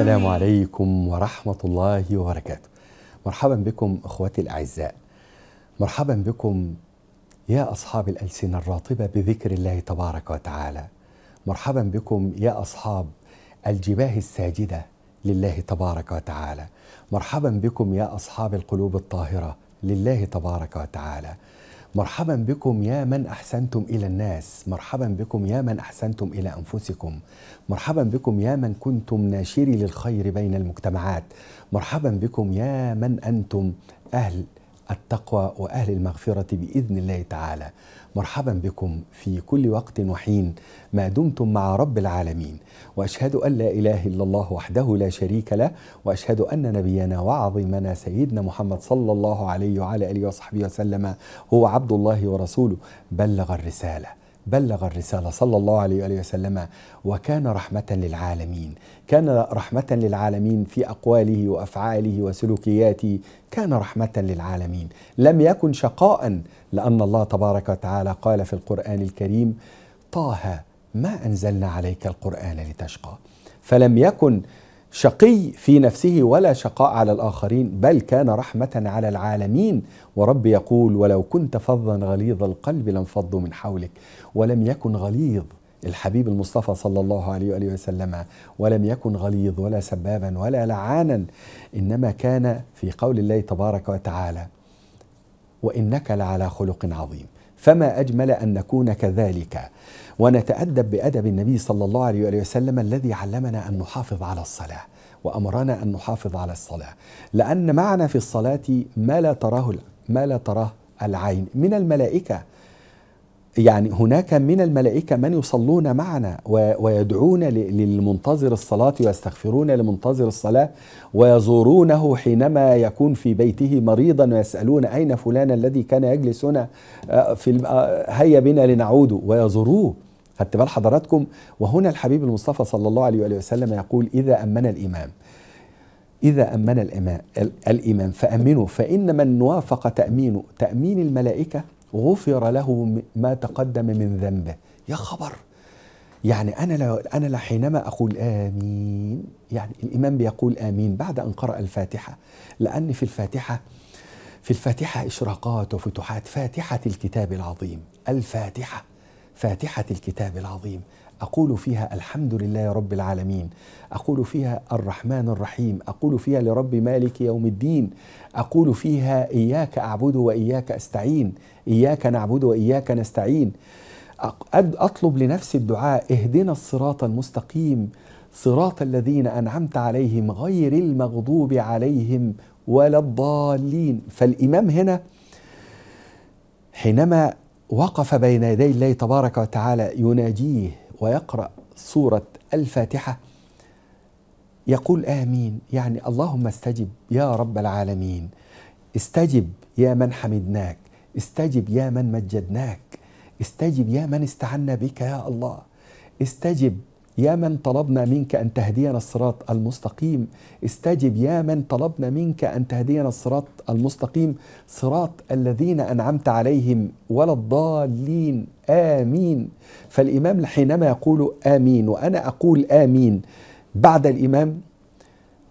السلام عليكم ورحمة الله وبركاته مرحبا بكم أخواتي الأعزاء مرحبا بكم يا أصحاب الألسنة الراطبة بذكر الله تبارك وتعالى مرحبا بكم يا أصحاب الجباه الساجدة لله تبارك وتعالى مرحبا بكم يا أصحاب القلوب الطاهرة لله تبارك وتعالى مرحبا بكم يا من احسنتم الى الناس مرحبا بكم يا من احسنتم الى انفسكم مرحبا بكم يا من كنتم ناشري للخير بين المجتمعات مرحبا بكم يا من انتم اهل التقوى واهل المغفره باذن الله تعالى. مرحبا بكم في كل وقت وحين ما دمتم مع رب العالمين واشهد ان لا اله الا الله وحده لا شريك له واشهد ان نبينا وعظيمنا سيدنا محمد صلى الله عليه وعلى اله وصحبه وسلم هو عبد الله ورسوله بلغ الرساله. بلغ الرسالة صلى الله عليه وآله وسلم وكان رحمة للعالمين كان رحمة للعالمين في أقواله وأفعاله وسلوكياته كان رحمة للعالمين لم يكن شقاء لأن الله تبارك وتعالى قال في القرآن الكريم طه ما أنزلنا عليك القرآن لتشقى فلم يكن شقي في نفسه ولا شقاء على الآخرين بل كان رحمة على العالمين ورب يقول ولو كنت فظا غليظ القلب لانفضوا من حولك ولم يكن غليظ الحبيب المصطفى صلى الله عليه وآله وسلم ولم يكن غليظ ولا سبابا ولا لعانا إنما كان في قول الله تبارك وتعالى وإنك لعلى خلق عظيم فما أجمل أن نكون كذلك ونتأدب بأدب النبي صلى الله عليه وسلم الذي علمنا أن نحافظ على الصلاة وأمرنا أن نحافظ على الصلاة لأن معنا في الصلاة ما لا تراه ما لا تراه العين من الملائكة يعني هناك من الملائكة من يصلون معنا ويدعون للمنتظر الصلاة ويستغفرون لمنتظر الصلاة ويزورونه حينما يكون في بيته مريضا ويسألون أين فلان الذي كان يجلس هنا آه، في آه، هيا بنا لنعود ويزوروه خدت بال حضراتكم وهنا الحبيب المصطفى صلى الله عليه وآله وسلم يقول إذا أمن الإمام إذا أمن الإمام فأمنوا فإن من وافق تأمينه تأمين الملائكة غفر له ما تقدم من ذنبه يا خبر يعني أنا لو أنا حينما أقول آمين يعني الإمام بيقول آمين بعد أن قرأ الفاتحة لأن في الفاتحة في الفاتحة إشراقات وفتوحات فاتحة الكتاب العظيم الفاتحة فاتحة الكتاب العظيم اقول فيها الحمد لله رب العالمين اقول فيها الرحمن الرحيم اقول فيها لرب مالك يوم الدين اقول فيها اياك اعبد واياك استعين اياك نعبد واياك نستعين اطلب لنفسي الدعاء اهدنا الصراط المستقيم صراط الذين انعمت عليهم غير المغضوب عليهم ولا الضالين فالامام هنا حينما وقف بين يدي الله تبارك وتعالى يناجيه ويقرأ سورة الفاتحة يقول آمين يعني اللهم استجب يا رب العالمين استجب يا من حمدناك استجب يا من مجدناك استجب يا من استعنا بك يا الله استجب يا من طلبنا منك أن تهدينا الصراط المستقيم استجب يا من طلبنا منك أن تهدينا الصراط المستقيم صراط الذين أنعمت عليهم ولا الضالين آمين فالإمام حينما يقول آمين وأنا أقول آمين بعد الإمام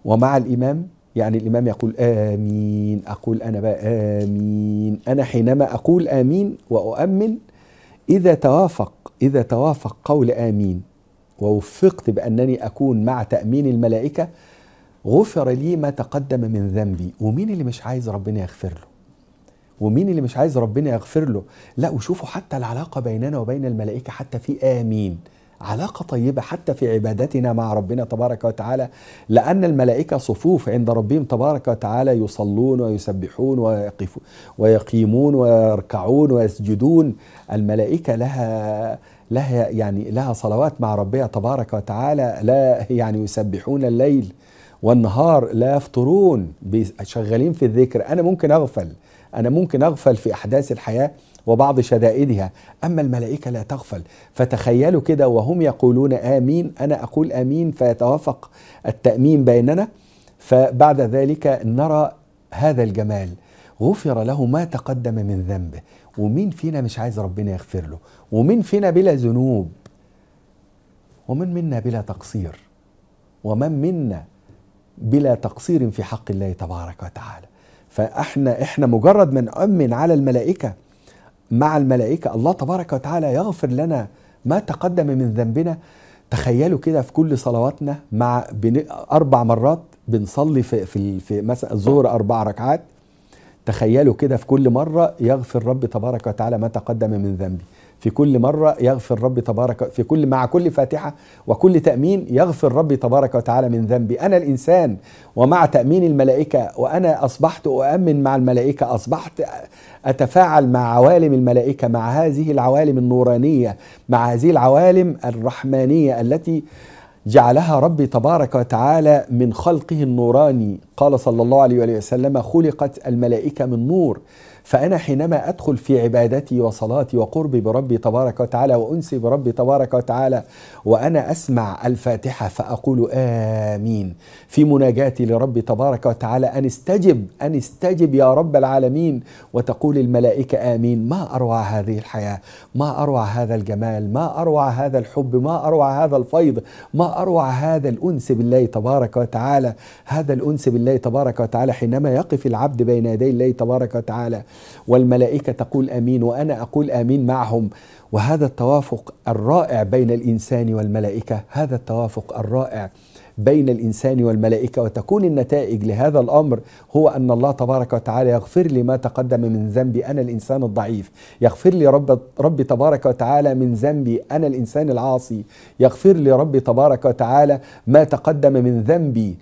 ومع الإمام يعني الإمام يقول آمين أقول أنا بقى آمين أنا حينما أقول آمين وأؤمن إذا توافق إذا توافق قول آمين ووفقت بأنني أكون مع تأمين الملائكة غفر لي ما تقدم من ذنبي ومين اللي مش عايز ربنا يغفر له ومين اللي مش عايز ربنا يغفر له لا وشوفوا حتى العلاقة بيننا وبين الملائكة حتى في آمين علاقة طيبة حتى في عبادتنا مع ربنا تبارك وتعالى لأن الملائكة صفوف عند ربهم تبارك وتعالى يصلون ويسبحون ويقفون ويقيمون ويركعون ويسجدون الملائكة لها لها يعني لها صلوات مع ربها تبارك وتعالى لا يعني يسبحون الليل والنهار لا يفطرون شغالين في الذكر انا ممكن اغفل انا ممكن اغفل في احداث الحياه وبعض شدائدها اما الملائكه لا تغفل فتخيلوا كده وهم يقولون امين انا اقول امين فيتوافق التامين بيننا فبعد ذلك نرى هذا الجمال غفر له ما تقدم من ذنبه ومين فينا مش عايز ربنا يغفر له ومين فينا بلا ذنوب ومن منا بلا تقصير ومن منا بلا تقصير في حق الله تبارك وتعالى فاحنا احنا مجرد ما امن على الملائكه مع الملائكه الله تبارك وتعالى يغفر لنا ما تقدم من ذنبنا تخيلوا كده في كل صلواتنا مع اربع مرات بنصلي في في, في مثلا الظهر اربع ركعات تخيلوا كده في كل مرة يغفر رب تبارك وتعالى ما تقدم من ذنبي في كل مرة يغفر رب تبارك في كل مع كل فاتحة وكل تأمين يغفر رب تبارك وتعالى من ذنبي أنا الإنسان ومع تأمين الملائكة وأنا أصبحت أؤمن مع الملائكة أصبحت أتفاعل مع عوالم الملائكة مع هذه العوالم النورانية مع هذه العوالم الرحمانية التي جعلها ربي تبارك وتعالى من خلقه النوراني قال صلى الله عليه وسلم خلقت الملائكة من نور فأنا حينما أدخل في عبادتي وصلاتي وقربي بربي تبارك وتعالى وأنسي بربي تبارك وتعالى وأنا أسمع الفاتحة فأقول آمين في مناجاتي لربي تبارك وتعالى أن استجب أن استجب يا رب العالمين وتقول الملائكة آمين ما أروع هذه الحياة ما أروع هذا الجمال ما أروع هذا الحب ما أروع هذا الفيض ما أروع هذا الأنس بالله تبارك وتعالى هذا الأنس بالله تبارك وتعالى حينما يقف العبد بين يدي الله تبارك وتعالى والملائكة تقول آمين وأنا أقول آمين معهم وهذا التوافق الرائع بين الإنسان والملائكة هذا التوافق الرائع بين الإنسان والملائكة وتكون النتائج لهذا الأمر هو أن الله تبارك وتعالى يغفر لي ما تقدم من ذنبي أنا الإنسان الضعيف يغفر لي رب ربي تبارك وتعالى من ذنبي أنا الإنسان العاصي يغفر لي ربي تبارك وتعالى ما تقدم من ذنبي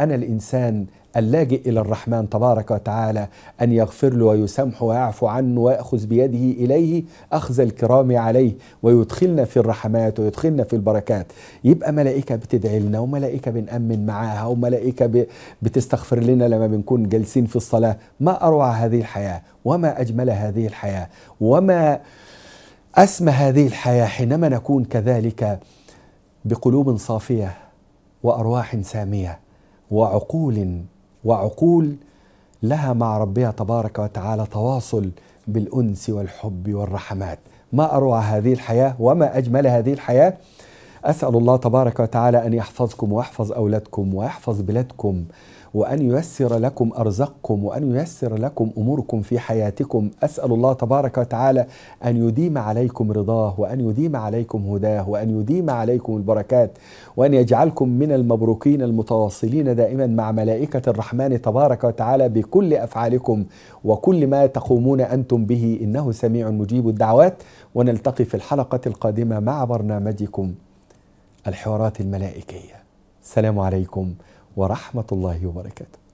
أنا الإنسان اللاجئ الى الرحمن تبارك وتعالى ان يغفر له ويسامحه ويعفو عنه وياخذ بيده اليه اخذ الكرام عليه ويدخلنا في الرحمات ويدخلنا في البركات يبقى ملائكه بتدعي لنا وملائكه بنامن معاها وملائكه بتستغفر لنا لما بنكون جالسين في الصلاه ما اروع هذه الحياه وما اجمل هذه الحياه وما اسمى هذه الحياه حينما نكون كذلك بقلوب صافيه وارواح ساميه وعقول وعقول لها مع ربها تبارك وتعالى تواصل بالأنس والحب والرحمات ما أروع هذه الحياة وما أجمل هذه الحياة أسأل الله تبارك وتعالى أن يحفظكم ويحفظ أولادكم ويحفظ بلادكم وأن ييسر لكم أرزقكم وأن ييسر لكم أموركم في حياتكم أسأل الله تبارك وتعالى أن يديم عليكم رضاه وأن يديم عليكم هداه وأن يديم عليكم البركات وأن يجعلكم من المبروكين المتواصلين دائما مع ملائكة الرحمن تبارك وتعالى بكل أفعالكم وكل ما تقومون أنتم به إنه سميع مجيب الدعوات ونلتقي في الحلقة القادمة مع برنامجكم الحوارات الملائكية السلام عليكم ورحمة الله وبركاته